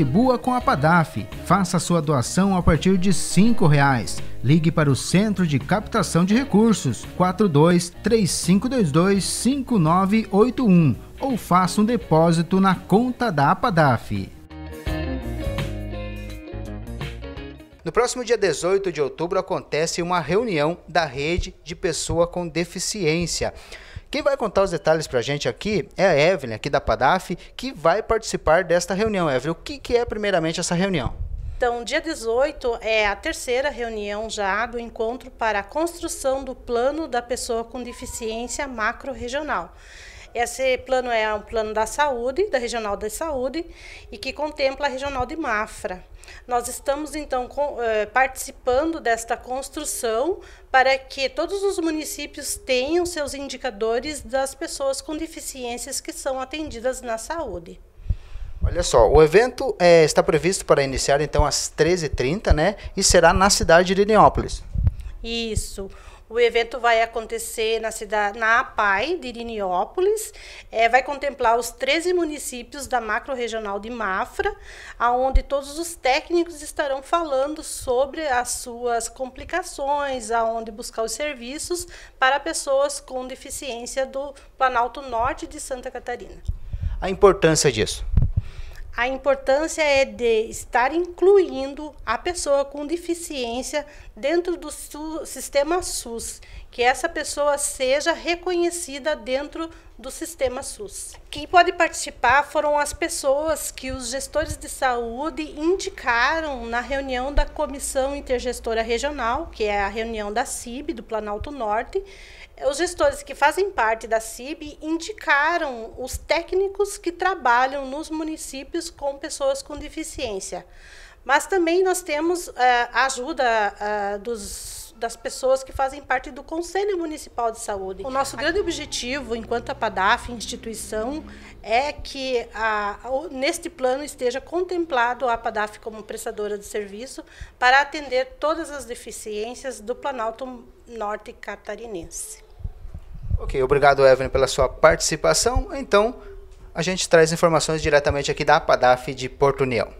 Contribua com a PADAF. Faça sua doação a partir de R$ 5,00. Ligue para o Centro de Captação de Recursos 42 3522 5981 ou faça um depósito na conta da APADAF. No próximo dia 18 de outubro acontece uma reunião da Rede de Pessoa com Deficiência. Quem vai contar os detalhes para a gente aqui é a Evelyn, aqui da PADAF, que vai participar desta reunião. Evelyn, o que, que é primeiramente essa reunião? Então, dia 18 é a terceira reunião já do encontro para a construção do plano da pessoa com deficiência macro-regional. Esse plano é um plano da saúde, da Regional da Saúde, e que contempla a Regional de Mafra. Nós estamos, então, com, eh, participando desta construção para que todos os municípios tenham seus indicadores das pessoas com deficiências que são atendidas na saúde. Olha só, o evento eh, está previsto para iniciar, então, às 13h30, né? E será na cidade de Iriópolis. Isso. Isso. O evento vai acontecer na cidade, na APAI de Iriniópolis. É, vai contemplar os 13 municípios da macro-regional de Mafra, aonde todos os técnicos estarão falando sobre as suas complicações, aonde buscar os serviços para pessoas com deficiência do Planalto Norte de Santa Catarina. A importância disso a importância é de estar incluindo a pessoa com deficiência dentro do sistema SUS que essa pessoa seja reconhecida dentro do sistema SUS. Quem pode participar foram as pessoas que os gestores de saúde indicaram na reunião da Comissão Intergestora Regional, que é a reunião da CIB, do Planalto Norte. Os gestores que fazem parte da CIB indicaram os técnicos que trabalham nos municípios com pessoas com deficiência. Mas também nós temos uh, a ajuda uh, dos das pessoas que fazem parte do Conselho Municipal de Saúde. O nosso grande objetivo, enquanto a PADAF, instituição, é que a, neste plano esteja contemplado a PADAF como prestadora de serviço para atender todas as deficiências do Planalto Norte Catarinense. Ok, obrigado, Evelyn, pela sua participação. Então, a gente traz informações diretamente aqui da PADAF de Porto União.